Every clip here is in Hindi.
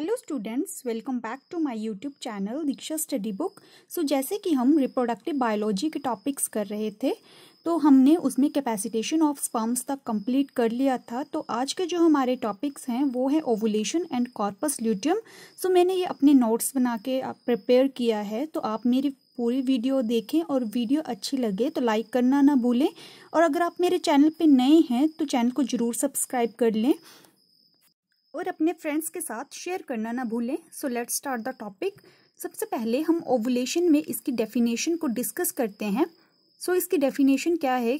Hello students welcome back to my YouTube channel Diksha study book so जैसे कि हम रिप्रोडक्टिव बायोलॉजी के टॉपिक्स कर रहे थे तो हमने उसमें कैपेसिटेशन ऑफ स्पर्म्स तक कंप्लीट कर लिया था तो आज के जो हमारे टॉपिक्स हैं वो है ovulation and corpus luteum so मैंने ये अपने नोट्स बना के प्रिपेयर किया है तो आप मेरी पूरी वीडियो देखें और वीडियो अच्छी लगे तो लाइक करना ना भूलें और अगर आप मेरे चैनल पे नए हैं तो चैनल को ज़रूर सब्सक्राइब कर लें और अपने फ्रेंड्स के साथ शेयर करना ना भूलें so let's start the topic सबसे पहले हम ओवुलेशन में इसकी डेफिनेशन को डिस्कस करते हैं सो so, इसकी डेफिनेशन क्या है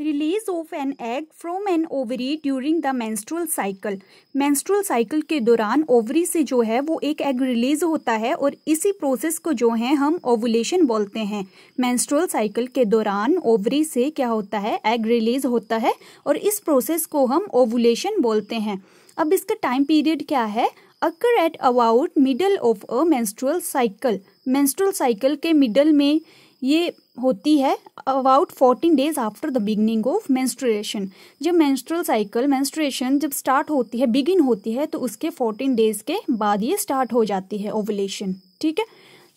release of an egg from an ovary during the menstrual cycle menstrual cycle के दौरान ओवरी से जो है वो एक एग रिलीज होता है और इसी प्रोसेस को जो है हम ओवुलेशन बोलते हैं मैंस्ट्रल साइकिल के दौरान ओवरी से क्या होता है एग रिलीज होता है और इस प्रोसेस को हम ओवुलेशन बोलते हैं अब इसका टाइम पीरियड क्या है occur at about middle of a menstrual cycle menstrual cycle के मिडल में ये होती है about fourteen days after the beginning of menstruation जब मेंस्ट्रुअल साइकिल मेंस्ट्रुएशन जब स्टार्ट होती है बिगिन होती है तो उसके फोर्टीन डेज के बाद ये स्टार्ट हो जाती है ओवुलेशन ठीक है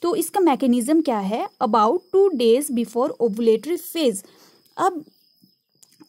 तो इसका मैकेनिज्म क्या है about two days before ovulatory phase अब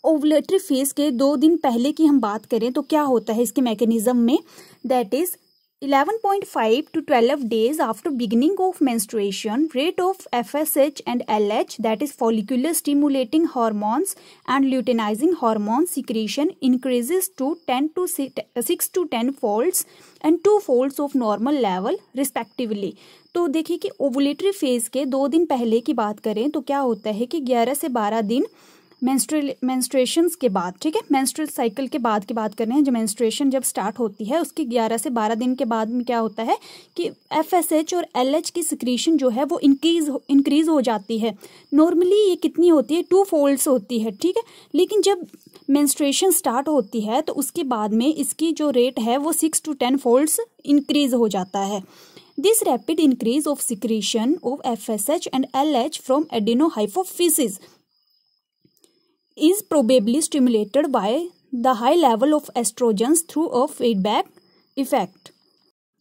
ओवुलेटरी फेज के दो दिन पहले की हम बात करें तो क्या होता है इसके मैकेनिज्म में that is 11.5 to 12 days after beginning of menstruation, rate of FSH and LH that is follicular stimulating hormones and luteinizing hormone secretion increases to 10 to 6 to 10 folds and two folds of normal level respectively तो देखिए कि ओवुलेटरी फेज के दो दिन पहले की बात करें तो क्या होता है कि 11 से 12 दिन मैंस्ट्रल मैंस्ट्रेशन के बाद ठीक है मैंस्ट्रल साइकिल के बाद की बात कर रहे हैं जो मैंस्ट्रेशन जब स्टार्ट होती है उसके 11 से 12 दिन के बाद में क्या होता है कि एफएसएच और एलएच की सिक्रीशन जो है वो इंक्रीज इंक्रीज हो जाती है नॉर्मली ये कितनी होती है टू फोल्ड्स होती है ठीक है लेकिन जब मैंस्ट्रेशन स्टार्ट होती है तो उसके बाद में इसकी जो रेट है वो six to ten folds increase हो जाता है this secretion of F S H and L H from adeno hypophysis is probably stimulated by the high level of estrogens through a feedback effect.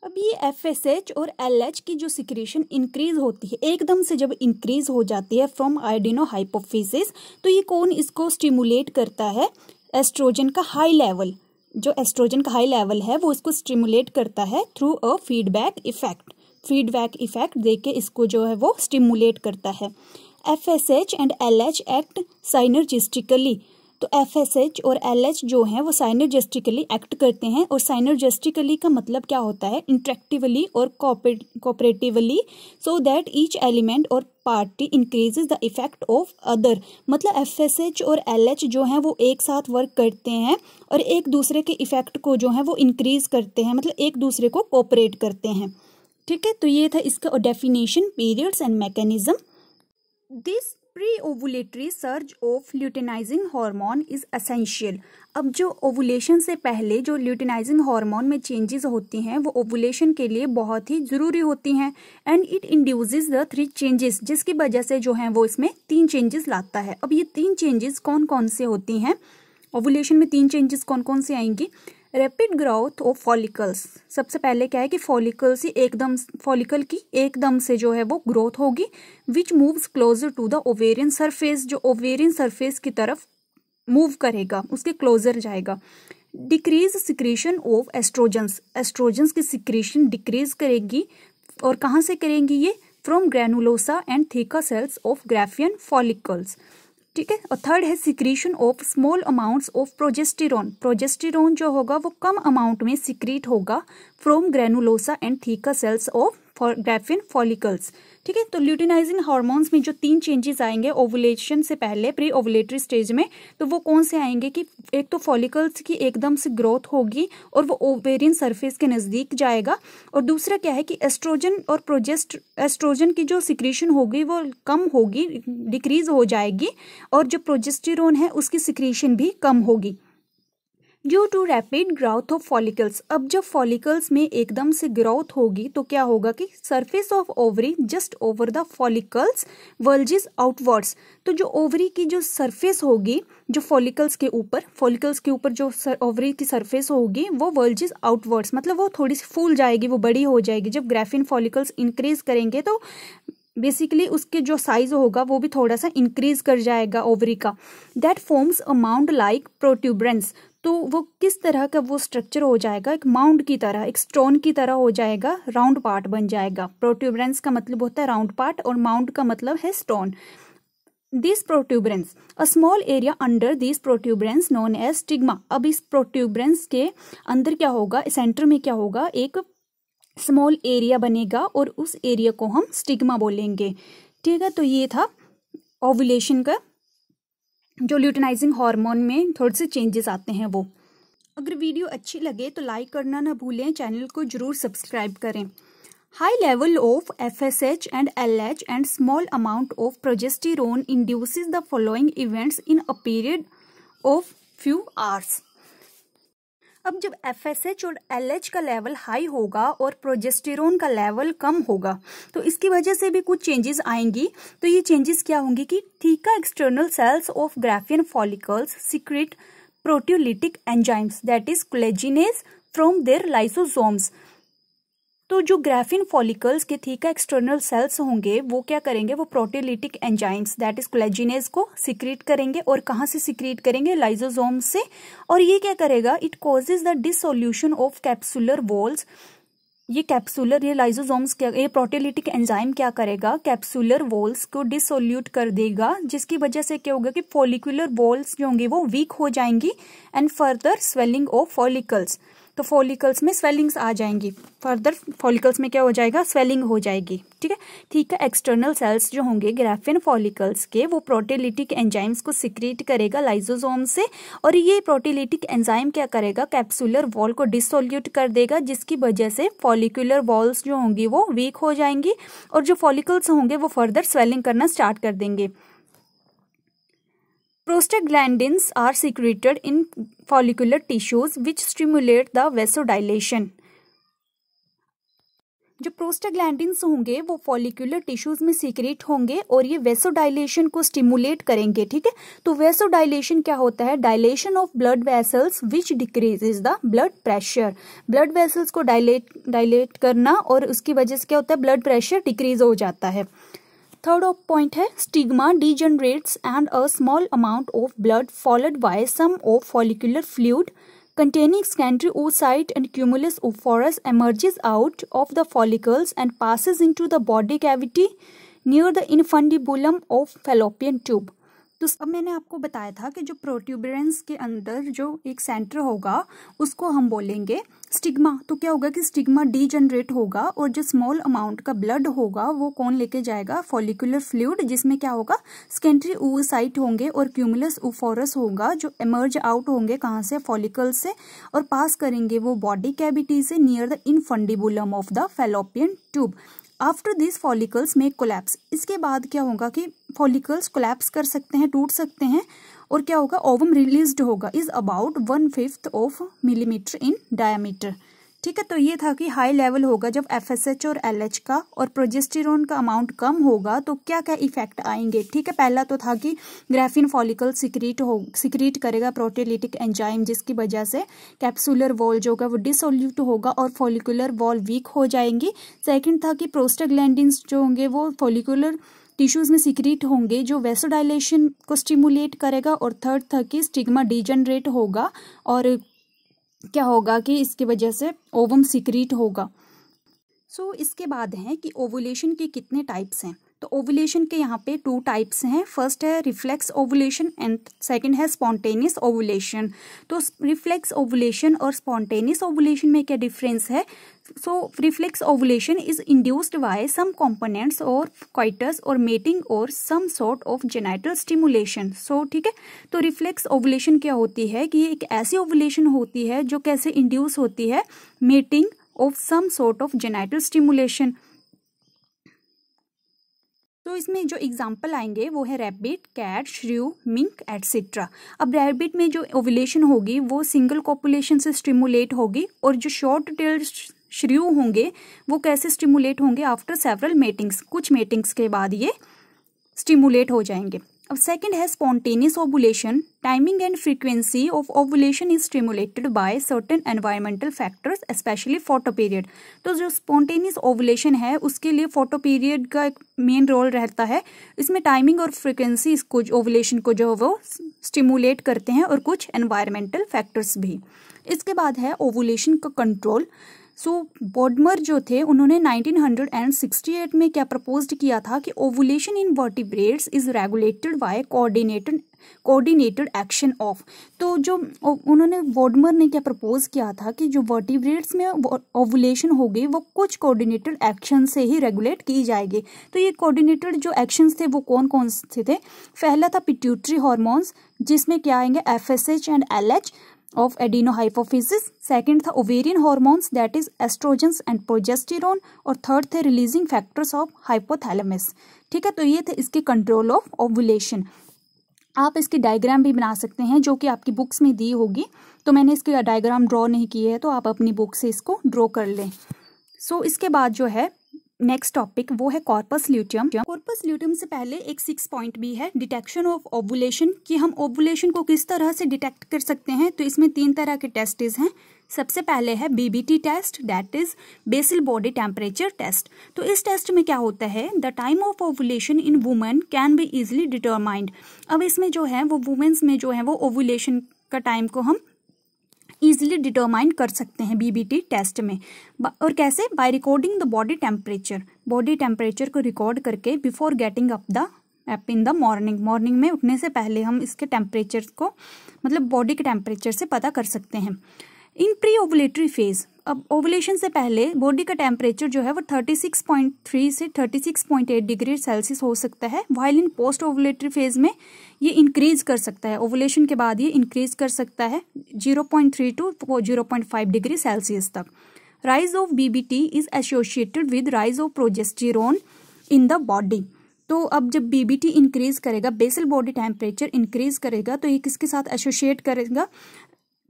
अब ये एफ एस एच और एल एच की जो सिक्रेशन इंक्रीज होती है एकदम से जब इंक्रीज हो जाती है फ्रॉम आइडिनो हाइपोफिसिस तो ये कौन इसको स्टिमुलेट करता है एस्ट्रोजन का हाई लेवल जो एस्ट्रोजन का हाई लेवल है वो इसको स्टिमुलेट करता है through a feedback effect feedback effect दे के इसको जो है वो स्टिमुलेट करता है F S H and L H act synergistically तो एफ एस एच और एल एच जो है वो साइनर्जेस्टिकली एक्ट करते हैं और साइनर्जेस्टिकली का मतलब क्या होता है इंट्रेक्टिवली और cooperatively so that each element और party increases the effect of other मतलब एफ एस एच और एल एच जो है वो एक साथ वर्क करते हैं और एक दूसरे के इफेक्ट को जो है वो इंक्रीज करते हैं मतलब एक दूसरे को कॉपरेट करते हैं ठीक है तो ये था इसका definition periods and mechanism this pre ovulatory surge of luteinizing hormone is essential अब जो ओवुलेशन से पहले जो ल्यूटेनाइजिंग हार्मोन में चेंजेस होती हैं वो ओवुलेशन के लिए बहुत ही ज़रूरी होती हैं and it induces the three changes जिसकी वजह से जो है वो इसमें तीन चेंजेस लाता है अब ये तीन चेंजेस कौन कौन से होती हैं ओवुलेशन में तीन चेंजेस कौन कौन से आएंगी रैपिड ग्रोथ ऑफ फॉलिकल्स सबसे पहले क्या है कि फॉलिकल्स ही एकदम फॉलिकल की एकदम से जो है वो ग्रोथ होगी which moves closer to the ovarian surface जो ओवेरियन सरफेस की तरफ मूव करेगा उसके क्लोजर जाएगा decrease secretion of oestrogens oestrogens की सिक्रेशन डिक्रीज करेगी और कहाँ से करेंगी ये from granulosa and theca cells of Graafian follicles ठीक है और थर्ड है secretion of small amounts of progesterone progesterone जो होगा वो कम अमाउंट में सिक्रीट होगा from granulosa and theca cells of Graafian follicles ठीक है तो ल्यूटिनाइजिंग हार्मोन्स में जो तीन चेंजेस आएंगे ओवुलेशन से पहले प्री ओवुलेटरी स्टेज में तो वो कौन से आएंगे कि एक तो फॉलिकल्स की एकदम से ग्रोथ होगी और वो ओवेरियन सरफेस के नज़दीक जाएगा और दूसरा क्या है कि एस्ट्रोजन और प्रोजेस्ट एस्ट्रोजन की जो सिक्रीशन होगी वो कम होगी डिक्रीज हो जाएगी और जो प्रोजेस्टिरोन है उसकी सिक्रीशन भी कम होगी due to rapid growth of follicles अब जब फॉलिकल्स में एकदम से ग्रोथ होगी तो क्या होगा कि surface of ovary just over the follicles bulges outwards तो जो ओवरी की जो सरफेस होगी जो फॉलिकल्स के ऊपर फॉलिकल्स के ऊपर जो ओवरी की सरफेस होगी वो वर्ल्जिस आउटवर्ड्स मतलब वो थोड़ी सी फूल जाएगी वो बड़ी हो जाएगी जब ग्रेफिन फॉलिकल्स इंक्रीज करेंगे तो बेसिकली उसके जो साइज होगा वो भी थोड़ा सा इंक्रीज कर जाएगा ओवरी का that forms a mound like protuberance तो वो किस तरह का वो स्ट्रक्चर हो जाएगा एक माउंड की तरह एक स्टोन की तरह हो जाएगा राउंड पार्ट बन जाएगा प्रोट्यूबरेंस का मतलब होता है राउंड पार्ट और माउंड का मतलब है stone this protuberance a small area under this protuberance known as stigma अब इस प्रोट्यूबरेंस के अंदर क्या होगा सेंटर में क्या होगा एक स्मॉल एरिया बनेगा और उस एरिया को हम स्टिग्मा बोलेंगे ठीक है तो ये था ओवुलेशन का जो ल्यूटिनाइजिंग हार्मोन में थोड़े से चेंजेस आते हैं वो अगर वीडियो अच्छी लगे तो लाइक करना ना भूलें चैनल को जरूर सब्सक्राइब करें high level of F S H and L H and small amount of progesterone induces the following events in a period of few hours अब जब एफ और एल का लेवल हाई होगा और प्रोजेस्टेरोन का लेवल कम होगा तो इसकी वजह से भी कुछ चेंजेस आएंगी तो ये चेंजेस क्या होंगे कि theca external cells of Graafian follicles secrete proteolytic enzymes that is collagenase from their lysosomes तो जो ग्राफिन फॉलिकल्स के थी का एक्सटर्नल सेल्स होंगे वो क्या करेंगे वो proteolytic enzymes that is collagenase को सिक्रीट करेंगे और कहाँ से सिक्रीट करेंगे लाइजोजोम से और ये क्या करेगा it causes the dissolution of capsular walls ये कैप्सुलर ये लाइजोजोम्स क्या ये प्रोटोलिटिक एंजाइम क्या करेगा कैप्सुलर वॉल्स को डिसोल्यूट कर देगा जिसकी वजह से क्या होगा कि फॉलिकुलर वॉल्स जो होंगे वो वीक हो जाएंगी and further swelling of follicles तो फॉलिकल्स में स्वेलिंग्स आ जाएंगी फर्दर फॉलिकल्स में क्या हो जाएगा स्वेलिंग हो जाएगी ठीक है ठीक है एक्सटर्नल सेल्स जो होंगे ग्राफिन फॉलिकल्स के वो प्रोटीलिटिक एंजाइम्स को सिक्रीट करेगा लाइजोजोम से और ये प्रोटीलिटिक एंजाइम क्या करेगा कैप्सुलर वॉल को डिसोल्यूट कर देगा जिसकी वजह से फॉलिकुलर वॉल्स जो होंगी वो वीक हो जाएंगी और जो फॉलिकल्स होंगे वो फर्दर स्वेलिंग करना स्टार्ट कर देंगे Prostaglandins are secreted in follicular tissues which stimulate the vasodilation. जो प्रोस्टाग्लैंडिन्स होंगे वो फॉलिकुलर टिश्यूज में सीक्रेट होंगे और ये वेसोडाइलेशन को स्टिमुलेट करेंगे ठीक है तो वेसोडाइलेशन क्या होता है dilation of blood vessels which decreases the blood pressure blood vessels को डायलेट डायलेट करना और उसकी वजह से क्या होता है ब्लड प्रेशर डिक्रीज हो जाता है Third point है stigma degenerates and a small amount of blood followed by some of follicular fluid containing scanty oocyte and cumulus oophorus emerges out of the follicles and passes into the body cavity near the infundibulum of fallopian tube. तो अब मैंने आपको बताया था कि जो प्रोट्यूबरेंस के अंदर जो एक सेंटर होगा उसको हम बोलेंगे स्टिग्मा तो क्या होगा कि स्टिग्मा डीजनरेट होगा और जो स्मॉल अमाउंट का ब्लड होगा वो कौन लेके जाएगा फॉलिकुलर फ्लूड जिसमें क्या होगा स्केंट्री ओसाइट होंगे और क्यूमुलस ओफोरस होगा जो एमर्ज आउट होंगे कहाँ से फॉलिकल से और पास करेंगे वो बॉडी कैविटी से near the infundibulum of the fallopian tube after this follicles में कोलैप्स इसके बाद क्या होगा कि फॉलिकल्स कोलैप्स कर सकते हैं टूट सकते हैं और क्या होगा ओवम रिलीज होगा is about one fifth of millimetre in diameter ठीक है तो ये था कि हाई लेवल होगा जब एफ और एल का और प्रोजेस्टिरोन का अमाउंट कम होगा तो क्या क्या इफेक्ट आएंगे ठीक है पहला तो था कि ग्रेफिन फॉलिकल सिक्रीट हो सिक्रीट करेगा प्रोटेलिटिक एंजाइम जिसकी वजह से कैप्सुलर वॉल जो होगा वो डिसोल्यूट होगा और फॉलिकुलर वॉल वीक हो जाएंगी सेकेंड था कि प्रोस्टाग्लैंडिन्स जो होंगे वो फॉलिकुलर टिश्यूज में सिक्रीट होंगे जो वेसोडाइलेशन को स्टिमुलेट करेगा और थर्ड था कि स्टिग्मा डिजनरेट होगा और क्या होगा कि इसकी वजह से ओवम सिक्रीट होगा सो so, इसके बाद है कि ओवुलेशन के कितने टाइप्स हैं तो ओवुलेशन के यहाँ पे टू टाइप्स हैं फर्स्ट है रिफ्लेक्स ओवुलेशन एंड सेकंड है स्पॉन्टेनियस ओवुलेशन तो रिफ्लेक्स ओवुलेशन और स्पॉन्टेनियस ओवुलेशन में क्या डिफरेंस है so reflex ovulation is induced by some components or coitus or mating or some sort of genital stimulation so ठीक है तो reflex ovulation क्या होती है कि ये एक ऐसी ovulation होती है जो कैसे induce होती है mating of some sort of genital stimulation तो इसमें जो एग्जाम्पल आएंगे वो है rabbit cat shrew mink etcetera अब रैबिट में जो ओवुलेशन होगी वो सिंगल कॉपुलेशन से स्टिमुलेट होगी और जो शॉर्ट टेल्ड श्रु होंगे वो कैसे स्टिमुलेट होंगे आफ्टर सेवरल मेटिंग्स कुछ मेटिंग्स के बाद ये स्टिमुलेट हो जाएंगे अब सेकंड है spontaneous ovulation timing and frequency of ovulation is stimulated by certain environmental factors specially photo period तो जो स्पॉन्टेनियस ओबुलेशन है उसके लिए फोटो पीरियड का एक मेन रोल रहता है इसमें टाइमिंग और फ्रीक्वेंसी इसको ओबुलेशन को जो है वो स्टिमुलेट करते हैं और कुछ एनवायरमेंटल फैक्टर्स भी इसके बाद है ओवुलेशन का कंट्रोल सो so, बॉडमर जो थे उन्होंने 1968 में क्या प्रपोज किया था कि ovulation in vertebrates is regulated by coordinated coordinated action of तो जो उन्होंने वॉडमर ने क्या प्रपोज किया था कि जो वर्टिब्रेट्स में ओवुलेशन होगी वो कुछ कोऑर्डिनेटेड एक्शन से ही रेगुलेट की जाएगी तो ये कोऑर्डिनेटेड जो एक्शंस थे वो कौन कौन से थे पहला था पिट्यूटरी हॉर्मोन्स जिसमें क्या आएंगे F S H and L H of adeno hypophysis second था ovarian hormones that is oestrogens and progesterone और थर्ड थे रिलीजिंग फैक्टर्स ऑफ हाइपोथैलेमस ठीक है तो ये थे इसके कंट्रोल ऑफ ओवुलेशन आप इसकी डायग्राम भी बना सकते हैं जो कि आपकी बुक्स में दी होगी तो मैंने इसकी डायग्राम ड्रॉ नहीं की है तो आप अपनी बुक से इसको ड्रॉ कर लें सो so, इसके बाद जो है नेक्स्ट टॉपिक वो है कॉर्पस ल्यूटियम कॉर्पस ल्यूटियम से पहले एक सिक्स पॉइंट भी है डिटेक्शन ऑफ ओवुलेशन कि हम ओवुलेशन को किस तरह से डिटेक्ट कर सकते हैं तो इसमें तीन तरह के टेस्ट हैं सबसे पहले है BBT test that is basal body temperature test तो इस टेस्ट में क्या होता है the time of ovulation in women can be easily determined अब इसमें जो है वो वुमेन्स में जो है वो ओवुलेशन का टाइम को हम ईजिली डिटरमाइन कर सकते हैं बीबीटी टेस्ट में और कैसे by recording the body temperature body temperature को रिकॉर्ड करके before getting up the app in the morning morning में उठने से पहले हम इसके टेम्परेचर को मतलब बॉडी के टेम्परेचर से पता कर सकते हैं इन प्री ओवुलेटरी फेज अब ओवुलेशन से पहले बॉडी का टेम्परेचर जो है वो 36.3 से 36.8 डिग्री सेल्सियस हो सकता है while in post ovulatory phase में ये इंक्रीज कर सकता है ओवुलेशन के बाद ये इंक्रीज कर सकता है 0.3 टू 0.5 डिग्री सेल्सियस तक rise of BBT is associated with rise of progesterone in the body तो अब जब बीबीटी इंक्रीज करेगा बेसल बॉडी टेम्परेचर इंक्रीज करेगा तो ये किसके साथ एसोशिएट करेगा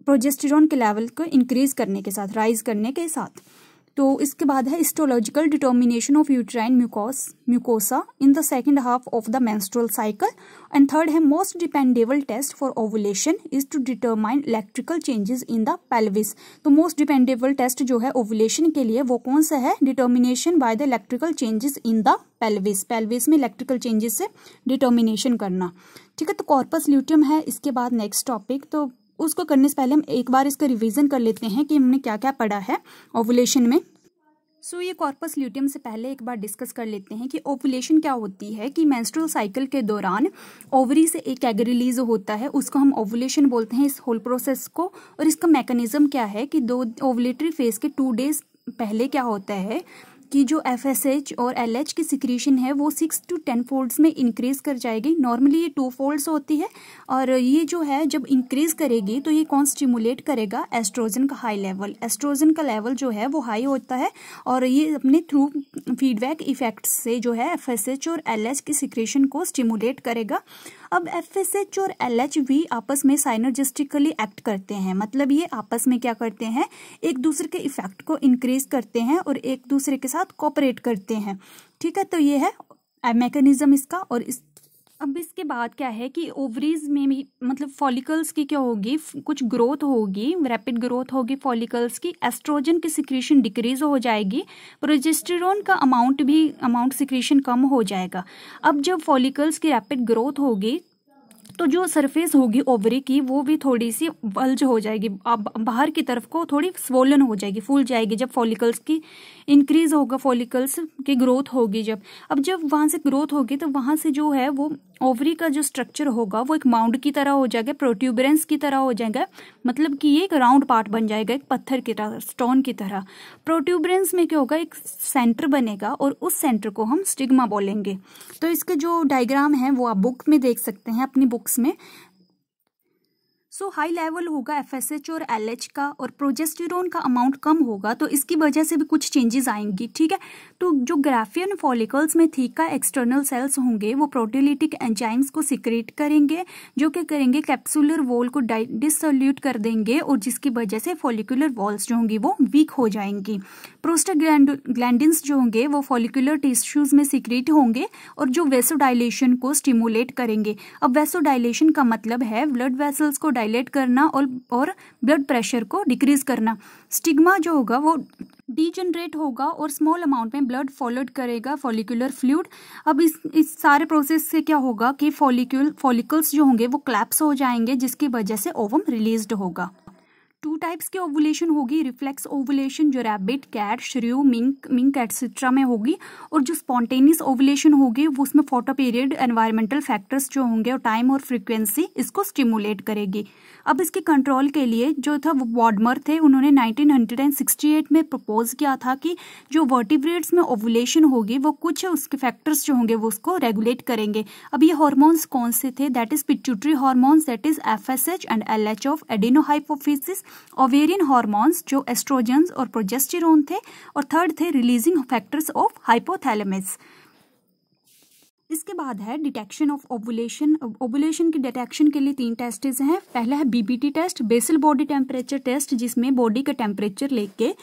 प्रोजेस्टेरॉन के लेवल को इंक्रीज करने के साथ राइज करने के साथ तो इसके बाद है histological determination of uterine mucous mucosa in the second half of the menstrual cycle and third है most dependable test for ovulation is to determine electrical changes in the pelvis तो मोस्ट डिपेंडेबल टेस्ट जो है ओवुलेशन के लिए वो कौन सा है determination by the electrical changes in the pelvis pelvis में इलेक्ट्रिकल चेंजेस से डिटर्मिनेशन करना ठीक है तो कॉर्पस ल्यूटियम है इसके बाद नेक्स्ट टॉपिक तो उसको करने से पहले हम एक बार इसका रिवीजन कर लेते हैं कि हमने क्या क्या पढ़ा है ओवुलेशन में सो so, ये कॉर्पस ल्यूटियम से पहले एक बार डिस्कस कर लेते हैं कि ओवुलेशन क्या होती है कि मैंस्ट्रल साइकिल के दौरान ओवरी से एक एग रिलीज होता है उसको हम ओवुलेशन बोलते हैं इस होल प्रोसेस को और इसका मैकेनिज्म क्या है कि दो ओवलेटरी फेज के टू डेज पहले क्या होता है कि जो एफ एस एच और एल एच की सिक्रीशन है वो सिक्स टू टेन फोल्ड्स में इंक्रीज कर जाएगी नॉर्मली ये टू फोल्ड्स होती है और ये जो है जब इंक्रीज करेगी तो ये कौन स्टिमुलेट करेगा एस्ट्रोजन का हाई लेवल एस्ट्रोजन का लेवल जो है वो हाई होता है और ये अपने थ्रू फीडबैक इफेक्ट से जो है एफ एस एच और एल एच की सिक्रीशन को स्टिमुलेट करेगा अब एफ और एल भी आपस में साइनर्जिस्टिकली एक्ट करते हैं मतलब ये आपस में क्या करते हैं एक दूसरे के इफेक्ट को इंक्रीज करते हैं और एक दूसरे के साथ कॉपरेट करते हैं ठीक है तो ये है मैकेनिज्म इसका और इस अब इसके बाद क्या है कि ओवरीज में भी मतलब फॉलिकल्स की क्या होगी कुछ ग्रोथ होगी रैपिड ग्रोथ होगी फॉलिकल्स की एस्ट्रोजन की सिक्रीशन डिक्रीज हो जाएगी प्रोजेस्टेरोन का अमाउंट भी अमाउंट सिक्रीशन कम हो जाएगा अब जब फॉलिकल्स की रैपिड ग्रोथ होगी तो जो सरफेस होगी ओवरी की वो भी थोड़ी सी बल्ज हो जाएगी अब बाहर की तरफ को थोड़ी स्वोलन हो जाएगी फूल जाएगी जब फॉलिकल्स की इंक्रीज होगा फॉलिकल्स की ग्रोथ होगी जब अब जब वहाँ से ग्रोथ होगी तो वहाँ से जो है वो ओवरी का जो स्ट्रक्चर होगा वो एक माउंड की तरह हो जाएगा प्रोट्यूबरेंस की तरह हो जाएगा मतलब कि ये एक राउंड पार्ट बन जाएगा एक पत्थर की तरह स्टोन की तरह प्रोट्यूबरेंस में क्या होगा एक सेंटर बनेगा और उस सेंटर को हम स्टिग्मा बोलेंगे तो इसके जो डायग्राम है वो आप बुक में देख सकते हैं अपनी बुक बुक्स में सो हाई लेवल होगा एफएसएच और एलएच का और प्रोजेस्टिरोन का अमाउंट कम होगा तो इसकी वजह से भी कुछ चेंजेस आएंगी ठीक है तो जो ग्राफियन फॉलिकल्स में थीका एक्सटर्नल सेल्स होंगे वो प्रोटीलिटिक एंजाइम्स को सिक्रेट करेंगे जो क्या करेंगे कैप्सुलर वॉल को डिसोल्यूट कर देंगे और जिसकी वजह से फॉलिकुलर वॉल्स जो होंगी वो वीक हो जाएंगी प्रोस्टाग्लैंडिन्स जो होंगे वो फॉलिकुलर टिश्यूज में सिक्रेट होंगे और जो वेसोडाइलेशन को स्टिमुलेट करेंगे अब वेसोडाइलेशन का मतलब है ब्लड वेसल्स को डायलेट करना और और ब्लड प्रेशर को डिक्रीज करना स्टिग्मा जो होगा वो डीजनरेट होगा और स्मॉल अमाउंट में ब्लड फॉलोड करेगा फॉलिकुलर फ्लूड अब इस इस सारे प्रोसेस से क्या होगा कि फॉलिक्यूल फॉलिकल्स जो होंगे वो क्लैप्स हो जाएंगे जिसकी वजह से ओवम रिलीज होगा टू टाइप्स की ओवुलेशन होगी रिफ्लेक्स ओवुलेशन जो रैबिट कैट श्रियो मिंक मिंक एटसेट्रा में होगी और जो स्पॉन्टेनियस ओवुलेशन होगी वो उसमें फोटो पीरियड एनवायरमेंटल फैक्टर्स जो होंगे और टाइम और फ्रिक्वेंसी इसको स्टिमुलेट करेगी अब इसके कंट्रोल के लिए जो था वो वॉडमर थे उन्होंने 1968 में प्रपोज किया था कि जो वर्टिब्रेट्स में ओवुलेशन होगी वो कुछ उसके फैक्टर्स जो होंगे वो उसको रेगुलेट करेंगे अब ये हॉर्मोन्स कौन से थे that is pituitary hormones that is F and L H of adenohypophysis ovarian hormones जो एस्ट्रोजन और प्रोजेस्टिरोन थे और थर्ड थे रिलीजिंग फैक्टर्स ऑफ हाइपोथेलमिस इसके बाद है डिटेक्शन ऑफ ओबुलेशन ओबुलेशन के डिटेक्शन के लिए तीन टेस्टेज हैं पहला है BBT test basal body temperature test जिसमें बॉडी का टेम्परेचर लेके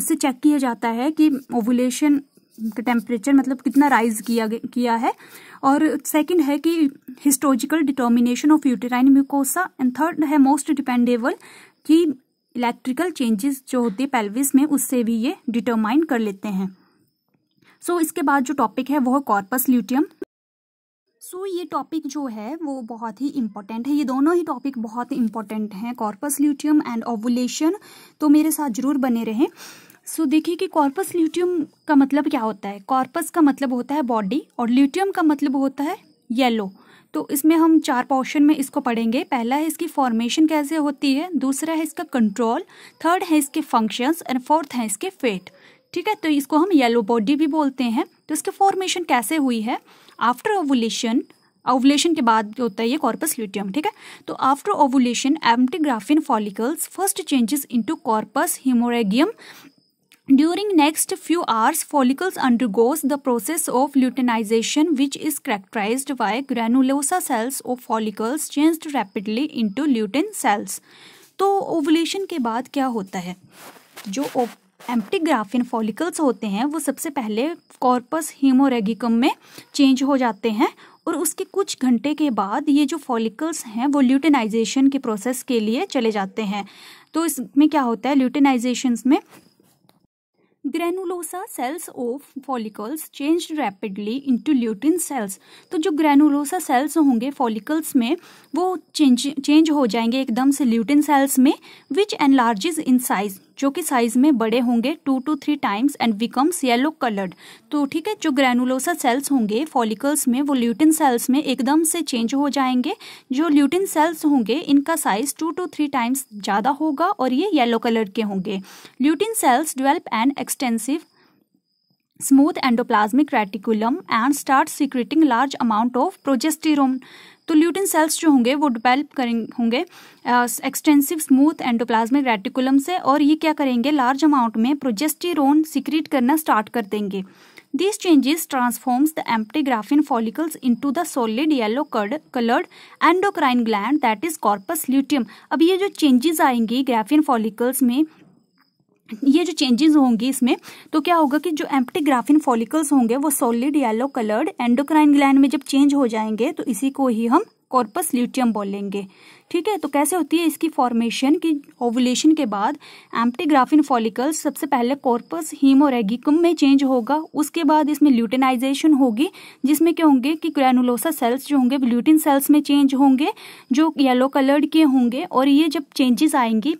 उससे चेक किया जाता है कि ओबुलेशन का टेम्परेचर मतलब कितना राइज किया किया है और सेकंड है कि histological determination of uterine mucosa and third है मोस्ट डिपेंडेबल कि इलेक्ट्रिकल चेंजेस जो होते हैं पेल्विस में उससे भी ये डिटरमाइन कर लेते हैं सो so, इसके बाद जो टॉपिक है वो है कॉर्पस ल्यूटियम सो so, ये टॉपिक जो है वो बहुत ही इम्पॉर्टेंट है ये दोनों ही टॉपिक बहुत इम्पॉर्टेंट हैं कॉर्पस ल्यूटियम एंड ओवुलेशन तो मेरे साथ जरूर बने रहें सो so, देखिए कि कॉर्पस ल्यूटियम का मतलब क्या होता है कॉर्पस का मतलब होता है बॉडी और ल्यूटियम का मतलब होता है येलो तो इसमें हम चार पोर्शन में इसको पढ़ेंगे पहला है इसकी फॉर्मेशन कैसे होती है दूसरा है इसका कंट्रोल थर्ड है इसके फंक्शंस एंड फोर्थ है इसके फेट ठीक है तो इसको हम येलो बॉडी भी बोलते हैं तो इसके फॉर्मेशन कैसे हुई है आफ्टर ओवुलेशन ओवुलेशन के बाद होता है ये कॉर्पस ल्यूटियम ठीक है तो after ovulation empty Graafian follicles first changes into corpus haemorrhagicum during next few hours follicles undergoes the process of luteinization which is characterize by granulosa cells of follicles change rapidly into lutein cells तो ओवुलेशन के बाद क्या होता है जो एम्प्टीग्राफिन फॉलिकल्स होते हैं वो सबसे पहले कॉर्पस हीमोरेगिकम में चेंज हो जाते हैं और उसके कुछ घंटे के बाद ये जो फॉलिकल्स हैं वो ल्यूटेनाइजेशन के प्रोसेस के लिए चले जाते हैं तो इसमें क्या होता है ल्यूटेनाइजेशन में granulosa cells of follicles change rapidly into lutein cells तो जो ग्रेनुलोसा सेल्स होंगे फॉलिकल्स में वो चेंज चेंज हो जाएंगे एकदम से ल्यूटिन सेल्स में विच एनलार्जेज इन साइज जो कि साइज में बड़े होंगे two to three times and becomes yellow coloured तो ठीक है जो ग्रेनुलोसा सेल्स होंगे फॉलिकल्स में वो ल्यूटिन सेल्स में एकदम से चेंज हो जाएंगे जो ल्यूटिन सेल्स होंगे इनका size two to three times ज़्यादा होगा और ये येलो कलर के होंगे lutein cells develop and extensive smooth endoplasmic reticulum and start secreting large amount of progesterone तो ल्यूटिन सेल्स जो होंगे वो डिवेल्प होंगे एक्सटेंसिव स्मूथ एंडोप्लाज्मिक रेटिकुलम से और ये क्या करेंगे लार्ज अमाउंट में प्रोजेस्टिरोन सिक्रीट करना स्टार्ट कर देंगे these changes transforms the empty Graafian follicles into the solid yellow curd coloured endocrine gland that is corpus luteum अब ये जो चेंजेस आएंगी ग्राफिन फॉलिकल्स में ये जो चेंजेस होंगे इसमें तो क्या होगा कि जो एम्प्टीग्राफिन फॉलिकल्स होंगे वो solid yellow coloured endocrine gland में जब चेंज हो जाएंगे तो इसी को ही हम कॉर्पस ल्यूटियम बोलेंगे ठीक है तो कैसे होती है इसकी फॉर्मेशन की ओवुलेशन के बाद एम्प्टीग्राफिन फॉलिकल्स सबसे पहले कॉर्पस हीमोरेगिकम में चेंज होगा उसके बाद इसमें ल्यूटिनाइजेशन होगी जिसमें क्या होंगे कि क्रैनुलोसा सेल्स जो होंगे ल्यूटिन सेल्स में चेंज होंगे जो येलो कलर्ड के होंगे और ये जब चेंजेस आएंगी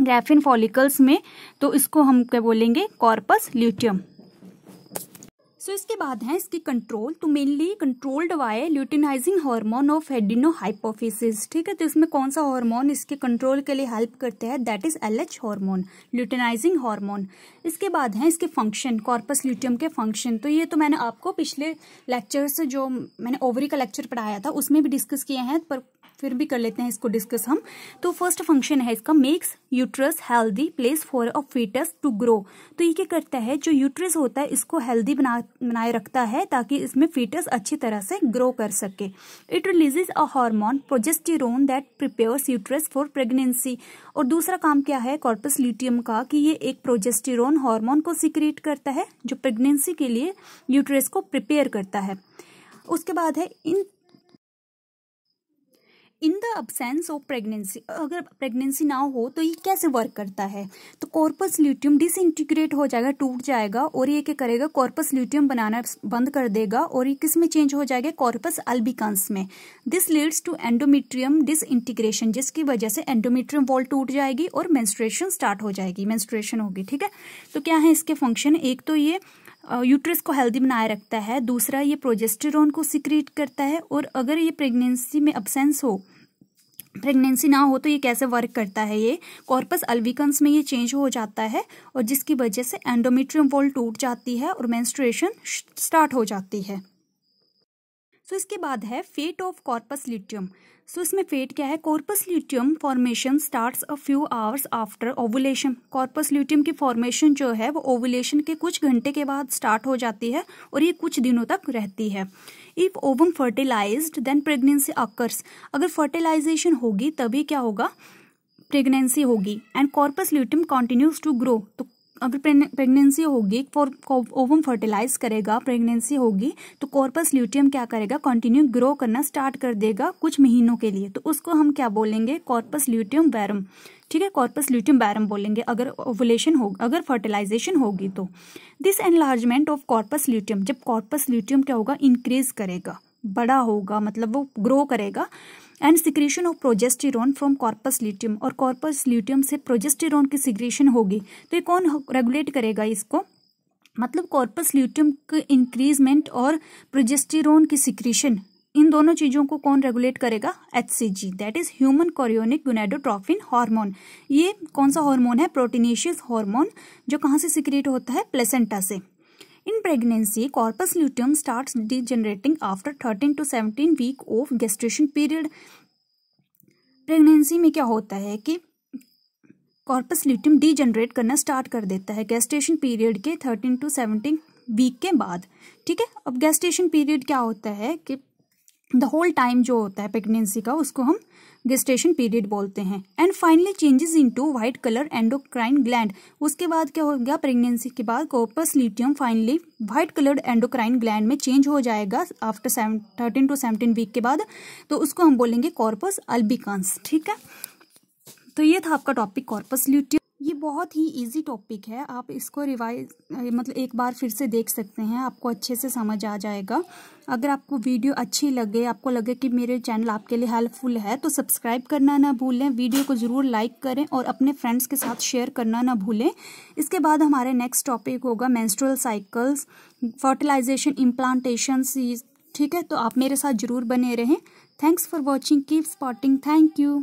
ग्राफिन फॉलिकल्स में तो इसको हम क्या बोलेंगे कॉर्पस ल्यूटियम सो so, इसके बाद है इसकी कंट्रोल तो mainly controlled by luteinizing hormone of adenohypophysis ठीक है तो इसमें कौन सा हार्मोन इसके कंट्रोल के लिए हेल्प करते हैं that is L H hormone luteinizing hormone इसके बाद है इसके फंक्शन कॉर्पस ल्यूटियम के फंक्शन तो ये तो मैंने आपको पिछले लेक्चर से जो मैंने ओवरी का लेक्चर पढ़ाया था उसमें भी डिस्कस किए हैं पर फिर भी कर लेते हैं इसको डिस्कस हम तो फर्स्ट फंक्शन है इसका makes uterus healthy place for a foetus to grow तो ये क्या करता है जो यूट्रस होता है इसको हेल्दी बना बनाए रखता है ताकि इसमें फीटस अच्छी तरह से ग्रो कर सके it releases a hormone progesterone that prepares uterus for pregnancy और दूसरा काम क्या है कॉर्पस ल्यूटियम का कि ये एक प्रोजेस्टिरोन हार्मोन को सिक्रिएट करता है जो प्रेगनेंसी के लिए यूट्रस को प्रिपेयर करता है उसके बाद है in in the absence of pregnancy अगर प्रेगनेंसी ना हो तो ये कैसे वर्क करता है तो कॉर्पस ल्यूटियम डिसइंटीग्रेट हो जाएगा टूट जाएगा और ये क्या करेगा कॉर्पस ल्यूटियम बनाना बंद कर देगा और ये किस में चेंज हो जाएगा कॉर्पस अल्बिकंस में this leads to endometrium disintegration जिसकी वजह से एंडोमीट्रियम वॉल टूट जाएगी और मैंस्ट्रेशन स्टार्ट हो जाएगी मेंस्ट्रेशन होगी ठीक है तो क्या है इसके फंक्शन एक तो ये यूट्रस को हेल्दी बनाए रखता है दूसरा ये प्रोजेस्टेरोन को सिक्रीट करता है और अगर ये प्रेगनेंसी में अब्सेंस हो प्रेगनेंसी ना हो तो ये कैसे वर्क करता है ये कॉर्पस अल्विकन्स में ये चेंज हो जाता है और जिसकी वजह से एंडोमेट्रियम वॉल टूट जाती है और मैंस्ट्रेशन स्टार्ट हो जाती है सो so, इसके बाद है fate of corpus luteum so इसमें फेट क्या है corpus luteum formation starts a few hours after ovulation corpus luteum की फॉर्मेशन जो है वो ओवुलेशन के कुछ घंटे के बाद स्टार्ट हो जाती है और ये कुछ दिनों तक रहती है if ovum fertilized then pregnancy occurs अगर फर्टिलाइजेशन होगी तभी क्या होगा प्रेगनेंसी होगी and corpus luteum continues to grow तो अगर प्रेगनेंसी होगी फॉर ओवम फर्टिलाइज करेगा प्रेगनेंसी होगी तो कॉर्पस ल्यूटियम क्या करेगा कंटिन्यू ग्रो करना स्टार्ट कर देगा कुछ महीनों के लिए तो उसको हम क्या बोलेंगे कॉर्पस ल्यूटियम बैरम ठीक है कॉर्पस ल्यूटियम बैरम बोलेंगे अगर ओवुलेशन हो अगर फर्टिलाइजेशन होगी तो this enlargement of corpus luteum जब कॉर्पस ल्यूटियम क्या होगा इंक्रीज करेगा बड़ा होगा मतलब वो ग्रो करेगा and secretion of progesterone from corpus luteum और कॉर्पस लिटियम से प्रोजेस्टिरोन की सिक्रेशन होगी तो ये कौन रेगुलेट करेगा इसको मतलब कॉर्पस ल्यूटियम के इंक्रीजमेंट और प्रोजेस्टेरोन की सिक्रेशन इन दोनों चीज़ों को कौन रेगुलेट करेगा H C G that is human chorionic gonadotrophin hormone ये कौन सा हार्मोन है प्रोटीनेशियस हार्मोन जो कहाँ से सिक्रेट होता है प्लेसेंटा से In pregnancy, corpus luteum starts degenerating after thirteen to seventeen week of gestation period pregnancy में क्या होता है कि कॉर्पस ल्यूटियम डीजनरेट करना स्टार्ट कर देता है गेस्ट्रेशन पीरियड के थर्टीन टू सेवनटीन वीक के बाद ठीक है अब गेस्टेशन पीरियड क्या होता है कि द होल टाइम जो होता है प्रेगनेंसी का उसको हम गेस्टेशन पीरियड बोलते हैं and finally changes into white colour endocrine gland उसके बाद क्या हो गया प्रेगनेंसी के बाद corpus luteum finally white coloured endocrine gland में चेंज हो जाएगा after seven thirteen to seventeen week के बाद तो उसको हम बोलेंगे कॉर्पस अल्बिकांस ठीक है तो ये था आपका टॉपिक कॉर्पस ल्यूटियम ये बहुत ही इजी टॉपिक है आप इसको रिवाइज मतलब एक बार फिर से देख सकते हैं आपको अच्छे से समझ आ जाएगा अगर आपको वीडियो अच्छी लगे आपको लगे कि मेरे चैनल आपके लिए हेल्पफुल है तो सब्सक्राइब करना ना भूलें वीडियो को ज़रूर लाइक करें और अपने फ्रेंड्स के साथ शेयर करना ना भूलें इसके बाद हमारे नेक्स्ट टॉपिक होगा मैंस्ट्रल साइकल्स फर्टिलाइजेशन इम्प्लांटेशन ठीक है तो आप मेरे साथ ज़रूर बने रहें thanks for watching keep spotting thank you